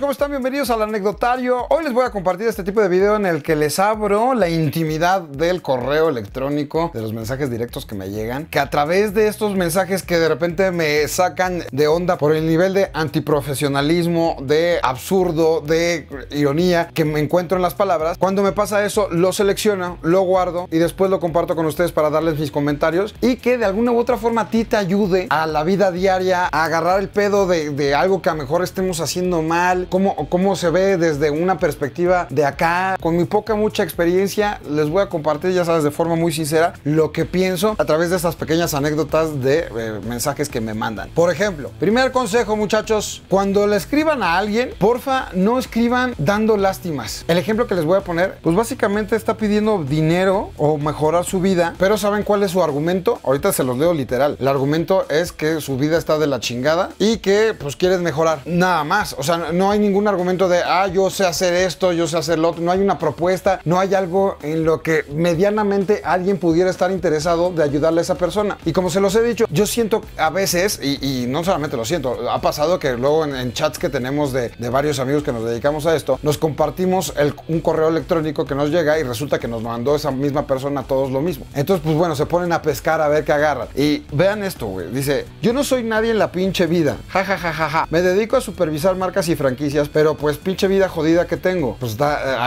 ¿cómo están? Bienvenidos al anecdotario. Hoy les voy a compartir este tipo de video en el que les abro la intimidad del correo electrónico, de los mensajes directos que me llegan, que a través de estos mensajes que de repente me sacan de onda por el nivel de antiprofesionalismo, de absurdo, de ironía que me encuentro en las palabras, cuando me pasa eso lo selecciono, lo guardo y después lo comparto con ustedes para darles mis comentarios y que de alguna u otra forma a ti te ayude a la vida diaria, a agarrar el pedo de, de algo que a lo mejor estemos haciendo mal, cómo, cómo se ve desde una perspectiva de acá. Con mi poca, mucha experiencia, les voy a compartir, ya sabes, de forma muy sincera, lo que pienso a través de estas pequeñas anécdotas de eh, mensajes que me mandan. Por ejemplo, primer consejo, muchachos, cuando le escriban a alguien, porfa, no escriban dando lástimas. El ejemplo que les voy a poner, pues básicamente está pidiendo dinero o mejorar su vida, pero ¿saben cuál es su argumento? Ahorita se los leo literal. El argumento es que su vida está de la chingada y que pues quieres mejorar. Nada más, o sea, no hay ningún argumento de, ah, yo sé hacer esto, yo sé hacer lo otro. No hay una propuesta, no hay algo en lo que medianamente alguien pudiera estar interesado de ayudarle a esa persona. Y como se los he dicho, yo siento a veces, y, no solamente lo siento, ha pasado que luego en, chats que tenemos de, varios amigos que nos dedicamos a esto, nos compartimos un correo electrónico que nos llega y resulta que nos mandó esa misma persona a todos lo mismo. Entonces, pues bueno, se ponen a pescar a ver qué agarran. Y vean esto, güey. Dice, yo no soy nadie en la pinche vida. Ja, ja, ja, ja, ja. Me dedico a supervisar marcas y franquicias pero pues pinche vida jodida que tengo. Pues eh,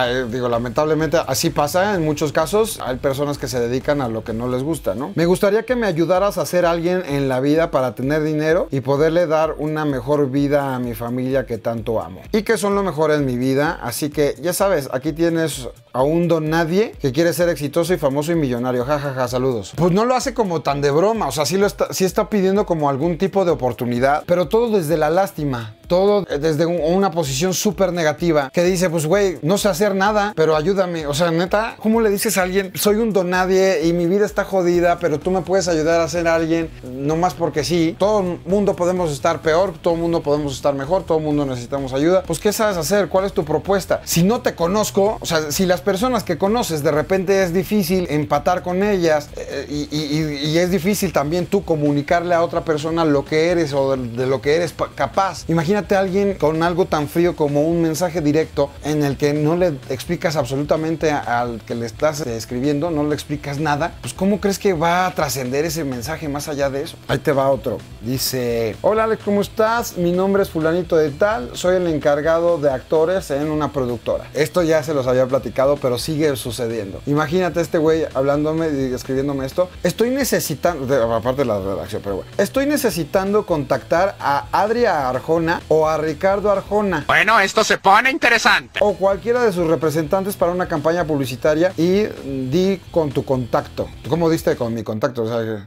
eh, digo, lamentablemente así pasa en muchos casos. Hay personas que se dedican a lo que no les gusta, ¿no? Me gustaría que me ayudaras a ser alguien en la vida para tener dinero y poderle dar una mejor vida a mi familia que tanto amo. Y que son lo mejor en mi vida, así que ya sabes, aquí tienes a un don nadie que quiere ser exitoso y famoso y millonario. jajaja, saludos. Pues no lo hace como tan de broma, o sea, sí, lo está, sí está pidiendo como algún tipo de oportunidad, pero todo desde la lástima, todo eh, desde una posición súper negativa que dice, pues güey, no sé hacer nada, pero ayúdame. O sea, neta, como le dices a alguien, soy un donadie y mi vida está jodida, pero tú me puedes ayudar a ser alguien? No más porque si Todo mundo podemos estar peor, todo mundo podemos estar mejor, todo mundo necesitamos ayuda. Pues, ¿qué sabes hacer? ¿Cuál es tu propuesta? Si no te conozco, o sea, si las personas que conoces de repente es difícil empatar con ellas eh, y, es difícil también tú comunicarle a otra persona lo que eres o de, de lo que eres capaz. Imagínate a alguien con algo tan frío como un mensaje directo en el que no le explicas absolutamente al que le estás eh, escribiendo, no le explicas nada, pues ¿cómo crees que va a trascender ese mensaje más allá de eso? Ahí te va otro. Dice, hola Alex, ¿cómo estás? Mi nombre es fulanito de tal, soy el encargado de actores en una productora. Esto ya se los había platicado, pero sigue sucediendo. Imagínate este güey hablándome y escribiéndome esto. Estoy necesitando, aparte de la redacción, pero bueno, estoy necesitando contactar a Adria Arjona o a Ricardo Arjona bueno, esto se pone interesante. O cualquiera de sus representantes para una campaña publicitaria y di con tu contacto. ¿Cómo diste con mi contacto?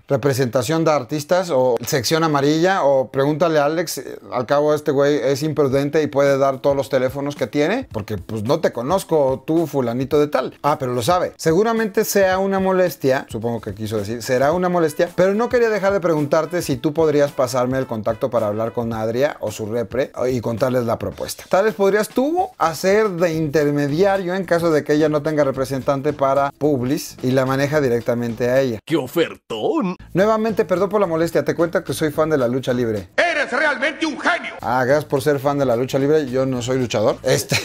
representación de artistas o sección amarilla o pregúntale a Alex, eh, al cabo este güey es imprudente y puede dar todos los teléfonos que tiene porque pues no te conozco tú fulanito de tal. Ah, pero lo sabe. Seguramente sea una molestia, supongo que quiso decir, será una molestia, pero no quería dejar de preguntarte si tú podrías pasarme el contacto para hablar con Adria o su repre y contarles la propuesta. Tal vez podrías tú hacer de intermediario en caso de que ella no tenga representante para Publis y la maneja directamente a ella. ¡Qué ofertón! Nuevamente, perdón por la molestia, te cuento que soy fan de la lucha libre. ¡Eh! realmente un genio. Ah, gracias por ser fan de la lucha libre. Yo no soy luchador. Este,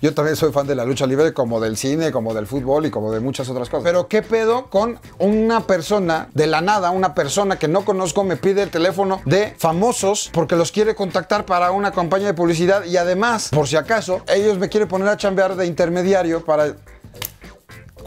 yo también soy fan de la lucha libre, como del cine, como del fútbol y como de muchas otras cosas. Pero qué pedo con una persona de la nada, una persona que no conozco me pide el teléfono de famosos porque los quiere contactar para una campaña de publicidad y además, por si acaso, ellos me quieren poner a chambear de intermediario para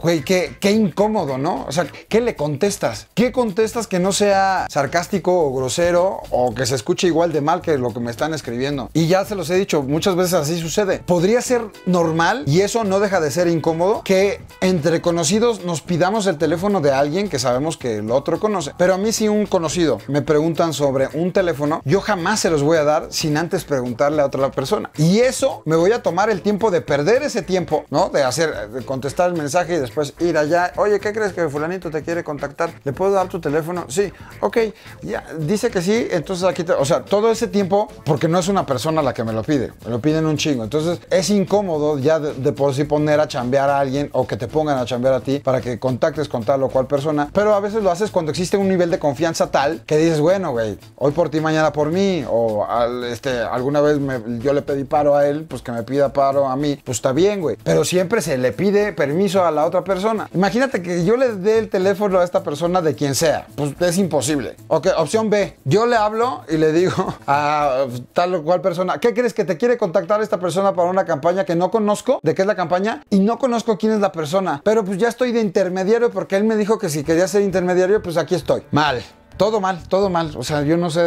Güey, qué, incómodo, ¿no? O sea, ¿qué le contestas? ¿Qué contestas que no sea sarcástico o grosero o que se escuche igual de mal que lo que me están escribiendo? Y ya se los he dicho, muchas veces así sucede. Podría ser normal, y eso no deja de ser incómodo, que entre conocidos nos pidamos el teléfono de alguien que sabemos que el otro conoce. Pero a mí si un conocido me preguntan sobre un teléfono, yo jamás se los voy a dar sin antes preguntarle a otra persona. Y eso me voy a tomar el tiempo de perder ese tiempo, ¿no? De hacer, de contestar el mensaje y después pues ir allá. Oye, ¿qué crees que fulanito te quiere contactar? ¿Le puedo dar tu teléfono? Sí, ok, ya, dice que sí, entonces aquí, te, o sea, todo ese tiempo, porque no es una persona la que me lo pide, me lo piden un chingo. Entonces es incómodo ya de, por sí poner a chambear a alguien o que te pongan a chambear a ti para que contactes con tal o cual persona, pero a veces lo haces cuando existe un nivel de confianza tal que dices, bueno, güey, hoy por ti, mañana por mí, o este, alguna vez yo le pedí paro a él, pues que me pida paro a mí, pues está bien, güey, pero siempre se le pide permiso a la otra persona. Imagínate que yo le dé el teléfono a esta persona de quien sea. Pues es imposible. Ok, opción B. Yo le hablo y le digo a tal o cual persona, ¿qué crees que te quiere contactar esta persona para una campaña que no conozco? ¿De qué es la campaña? Y no conozco quién es la persona. Pero pues ya estoy de intermediario porque él me dijo que si quería ser intermediario, pues aquí estoy. Mal. Todo mal, todo mal. O sea, yo no sé.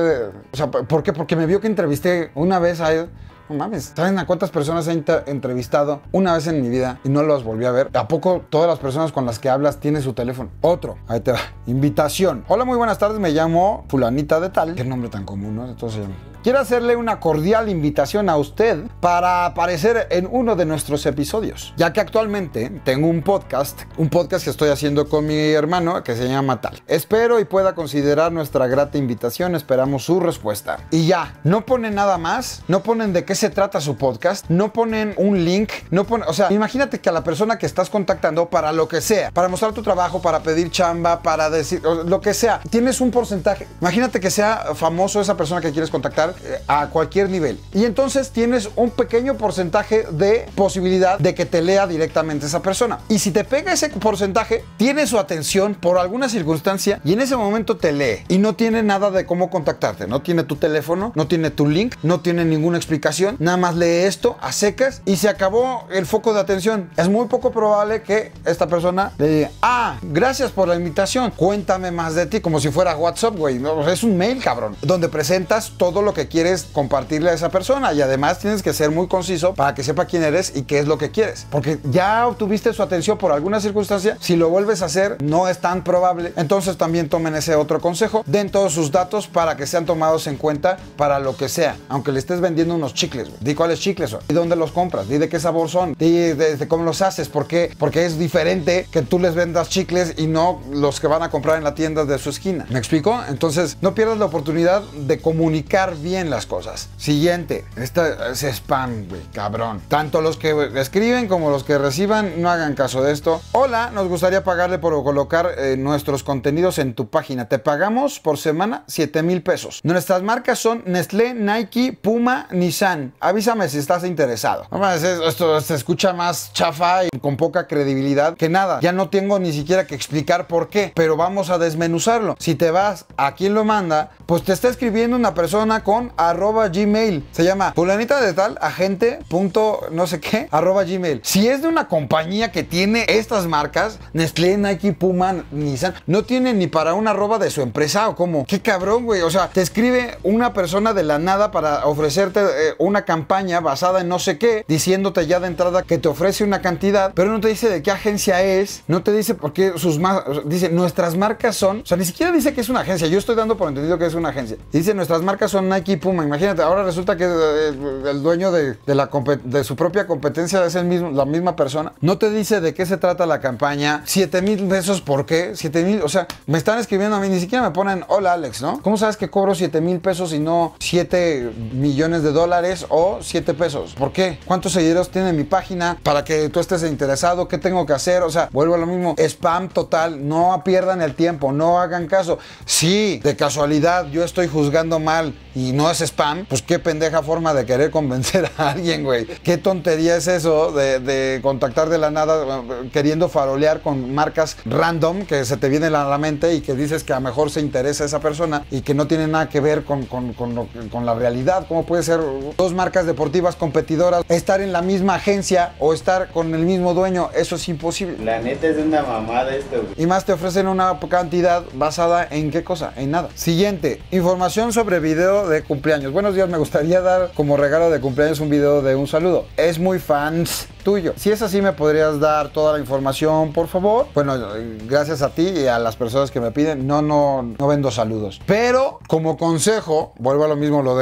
O ¿por qué? Porque me vio que entrevisté una vez a él no mames, ¿saben a cuántas personas he entrevistado una vez en mi vida y no los volví a ver? ¿A poco todas las personas con las que hablas tienen su teléfono? Otro, ahí te va. Invitación. Hola, muy buenas tardes, me llamo fulanita de tal. Qué nombre tan común, ¿no? Entonces se llama. Quiero hacerle una cordial invitación a usted para aparecer en uno de nuestros episodios, ya que actualmente tengo un podcast, un podcast que estoy haciendo con mi hermano que se llama Tal. Espero y pueda considerar nuestra grata invitación, esperamos su respuesta. Y ya, no ponen nada más, no ponen de qué se trata su podcast, no ponen un link, no ponen, o sea, imagínate que a la persona que estás contactando para lo que sea, para mostrar tu trabajo, para pedir chamba, para decir lo que sea, tienes un porcentaje, imagínate que sea famoso esa persona que quieres contactar eh, a cualquier nivel. Y entonces tienes un pequeño porcentaje de posibilidad de que te lea directamente esa persona. Y si te pega ese porcentaje, tiene su atención por alguna circunstancia y en ese momento te lee y no tiene nada de cómo contactarte. No tiene tu teléfono, no tiene tu link, no tiene ninguna explicación. Nada más lee esto a secas y se acabó el foco de atención. Es muy poco probable que esta persona le diga, ah, gracias por la invitación, cuéntame más de ti, como si fuera WhatsApp, güey. No, es un mail, cabrón, donde presentas todo lo que quieres compartirle a esa persona y además tienes que ser muy conciso para que sepa quién eres y qué es lo que quieres. Porque ya obtuviste su atención por alguna circunstancia, si lo vuelves a hacer no es tan probable. Entonces también tomen ese otro consejo, den todos sus datos para que sean tomados en cuenta para lo que sea. Aunque le estés vendiendo unos chicles, De di cuáles chicles son, y dónde los compras, di de qué sabor son, di de, cómo los haces, por porque es diferente que tú les vendas chicles y no los que van a comprar en la tienda de su esquina. ¿Me explico? Entonces no pierdas la oportunidad de comunicar bien las cosas. Siguiente, esta es spam, cabrón. Tanto los que escriben como los que reciban, no hagan caso de esto. Hola, nos gustaría pagarle por colocar eh, nuestros contenidos en tu página. Te pagamos por semana 7 mil pesos. Nuestras marcas son Nestlé, Nike, Puma, Nissan. Avísame si estás interesado. esto se escucha más chafa y con poca credibilidad que nada. Ya no tengo ni siquiera que explicar por qué, pero vamos a desmenuzarlo. Si te vas a quien lo manda, pues te está escribiendo una persona con arroba gmail. Se llama fulanita de tal agente punto no sé qué arroba gmail. Si es de una compañía que tiene estas marcas, Nestlé, Nike, Puma, Nissan, no tiene ni para una arroba de su empresa o como. Qué cabrón, güey. O sea, te escribe una persona de la nada para ofrecerte eh, una campaña basada en no sé qué, diciéndote ya de entrada que te ofrece una cantidad, pero no te dice de qué agencia es, no te dice por qué sus marcas... dice nuestras marcas son, o sea, ni siquiera dice que es una agencia. Yo estoy dando por entendido que es una agencia. Dice, nuestras marcas son Nike y Puma. Imagínate, ahora resulta que eh, el dueño de, su propia competencia es el mismo, la misma persona. No te dice de qué se trata la campaña. 7 mil pesos, ¿por qué? 7 mil, o sea, me están escribiendo a mí, ni siquiera me ponen, hola Alex, ¿no? ¿Cómo sabes que cobro 7 mil pesos y no 7 millones de dólares o 7 pesos? ¿Por qué? ¿Cuántos seguidores tiene mi página? Para que tú estés interesado, ¿qué tengo que hacer? O sea, vuelvo a lo mismo, spam total, no pierdan el tiempo, no hagan caso. Sí, de casualidad yo estoy juzgando mal y no es spam, pues qué pendeja forma de querer convencer a alguien, güey. Qué tontería es eso de, contactar de la nada queriendo farolear con marcas random que se te vienen a la mente y que dices que a lo mejor se interesa esa persona y que no tiene nada que ver con, con la realidad. ¿Cómo puede ser dos marcas deportivas competidoras estar en la misma agencia o estar con el mismo dueño? Eso es imposible. La neta es una mamada esto, güey. Y más te ofrecen una cantidad basada en qué cosa, en nada. Siguiente, información sobre video de cumpleaños. Buenos días, me gustaría dar como regalo de cumpleaños un video de un saludo. Es muy fans tuyo. Si es así, me podrías dar toda la información, por favor. Bueno, gracias a ti y a las personas que me piden. No, no, no vendo saludos. Pero como consejo, vuelvo a lo mismo, lo,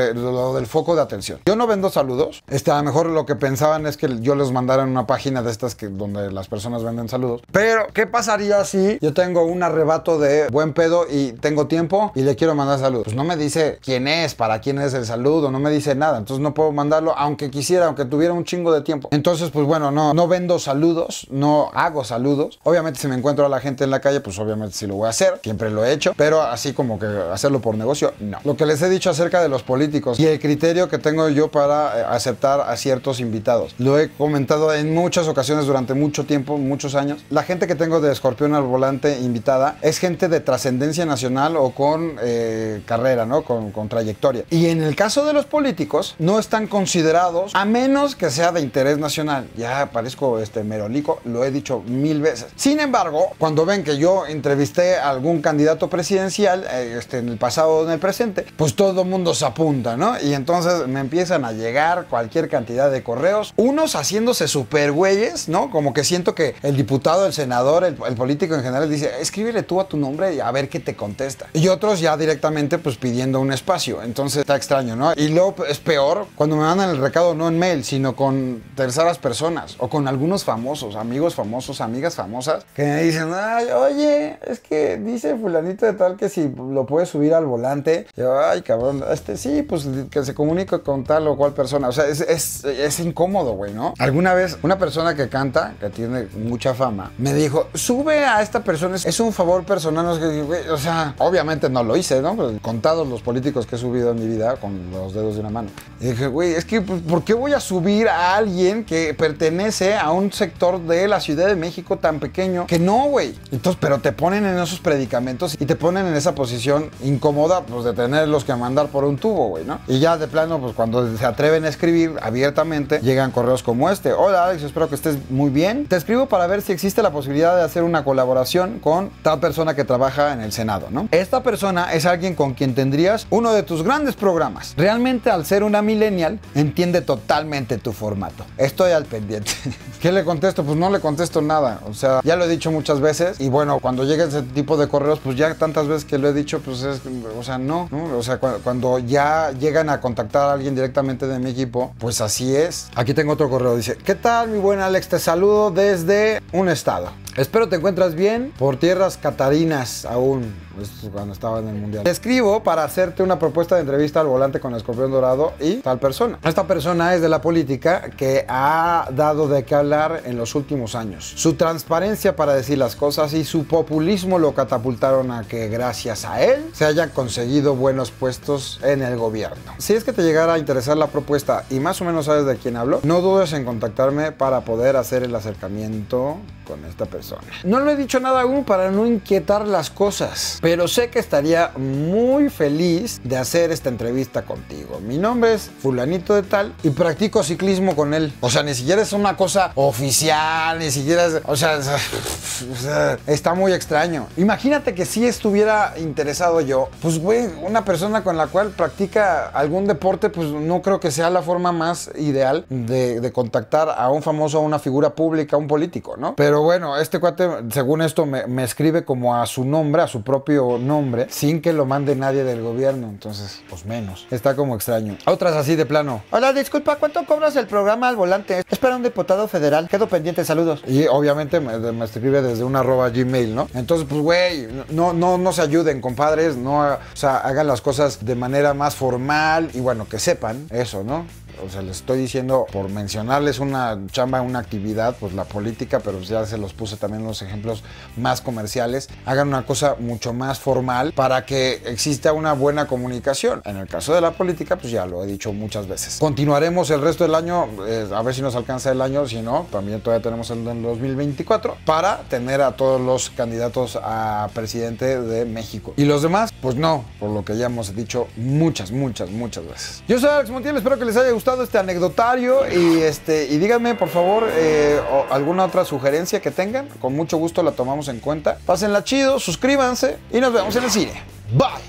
del foco de atención. Yo no vendo saludos. Este, a lo mejor lo que pensaban es que yo les mandara una página de estas que, donde las personas venden saludos. Pero, ¿qué pasaría si yo tengo un arrebato de buen pedo y tengo tiempo y le quiero mandar saludos? Pues no me dice quién es, para quién es el saludo, no me dice nada. Entonces no puedo mandarlo, aunque quisiera, aunque tuviera un chingo de tiempo. Entonces, pues bueno, no, no vendo saludos, no hago saludos. Obviamente si me encuentro a la gente en la calle, pues obviamente sí lo voy a hacer, siempre lo he hecho, pero así como que hacerlo por negocio, no. Lo que les he dicho acerca de los políticos y el criterio que tengo yo para eh, aceptar a ciertos invitados, lo he comentado en muchas ocasiones durante mucho tiempo, muchos años. La gente que tengo de Escorpión al volante invitada es gente de trascendencia nacional o con eh, carrera, ¿no? con trayectoria. Y en el caso de los políticos, no están considerados a menos que sea de interés nacional ya parezco este merolico, lo he dicho mil veces. Sin embargo, cuando ven que yo entrevisté a algún candidato presidencial, eh, este, en el pasado o en el presente, pues todo el mundo se apunta, ¿no? Y entonces me empiezan a llegar cualquier cantidad de correos, unos haciéndose super güeyes, ¿no? Como que siento que el diputado, el senador, el, político en general dice, escríbele tú a tu nombre y a ver qué te contesta. Y otros ya directamente pues pidiendo un espacio. Entonces está extraño, ¿no? Y luego pues, es peor cuando me mandan el recado no en mail, sino con terceras personas o con algunos famosos, amigos famosos, amigas famosas, que me dicen, ay, oye, es que dice fulanito de tal que si lo puedes subir al volante, ay, cabrón, este sí, pues que se comunica con tal o cual persona. O sea, es, es, es incómodo, güey, ¿no? Alguna vez una persona que canta, que tiene mucha fama, me dijo, sube a esta persona, es un favor personal, o sea, obviamente no lo hice, ¿no? Pues, contados los políticos que he subido en mi vida con los dedos de una mano. Y dije, güey, es que, pues, ¿por qué voy a subir a alguien que pertenece pertenece a un sector de la Ciudad de México tan pequeño que no, güey. Entonces, pero te ponen en esos predicamentos y te ponen en esa posición incómoda, pues de tenerlos que mandar por un tubo, güey, ¿no? Y ya de plano, pues cuando se atreven a escribir abiertamente, llegan correos como este. Hola Alex, espero que estés muy bien. Te escribo para ver si existe la posibilidad de hacer una colaboración con tal persona que trabaja en el Senado, ¿no? Esta persona es alguien con quien tendrías uno de tus grandes programas. Realmente al ser una millennial, entiende totalmente tu formato. Estoy al pendiente ¿Qué le contesto? Pues no le contesto nada. O sea, ya lo he dicho muchas veces. Y bueno, cuando llega ese tipo de correos, pues ya tantas veces que lo he dicho, pues es, o sea, no. O sea, cuando ya llegan a contactar a alguien directamente de mi equipo, pues así es. Aquí tengo otro correo. Dice, ¿qué tal, mi buen Alex? Te saludo desde un estado. Espero te encuentras bien por tierras catarinas aún es pues, pues, cuando estaba en el mundial. Escribo para hacerte una propuesta de entrevista al volante con el escorpión dorado y tal persona. Esta persona es de la política que ha dado de qué hablar en los últimos años. Su transparencia para decir las cosas y su populismo lo catapultaron a que gracias a él se hayan conseguido buenos puestos en el gobierno. Si es que te llegara a interesar la propuesta y más o menos sabes de quién hablo, no dudes en contactarme para poder hacer el acercamiento con esta persona. No le he dicho nada aún para no inquietar las cosas pero sé que estaría muy feliz de hacer esta entrevista contigo. Mi nombre es fulanito de tal y practico ciclismo con él. O sea, ni siquiera es una cosa oficial, ni siquiera es, o sea, está muy extraño. Imagínate que si estuviera interesado yo, pues güey, una persona con la cual practica algún deporte, pues no creo que sea la forma más ideal de, contactar a un famoso, a una figura pública, a un político, ¿no? Pero bueno, este cuate, según esto, me escribe como a su nombre, a su propio nombre sin que lo mande nadie del gobierno. Entonces, pues menos. Está como extraño. Otras así de plano. Hola, disculpa, ¿cuánto cobras el programa al volante? Es para un diputado federal. Quedo pendiente, saludos. Y obviamente me, escribe desde una arroba gmail, ¿no? Entonces, pues, güey, no, no, no se ayuden, compadres. No, o sea, hagan las cosas de manera más formal y bueno, que sepan eso, ¿no? o sea, les estoy diciendo por mencionarles una chamba, una actividad, pues la política, pero ya se los puse también los ejemplos más comerciales. Hagan una cosa mucho más formal para que exista una buena comunicación. En el caso de la política, pues ya lo he dicho muchas veces. Continuaremos el resto del año, eh, a ver si nos alcanza el año, si no, también todavía tenemos el 2024 para tener a todos los candidatos a presidente de México. Y los demás, pues no, por lo que ya hemos dicho muchas, muchas, muchas veces. Yo soy Alex Montiel, espero que les haya gustado este anecdotario y, este, y díganme, por favor, eh, alguna otra sugerencia que tengan. Con mucho gusto la tomamos en cuenta. Pásenla chido, suscríbanse y nos vemos en el cine. Bye.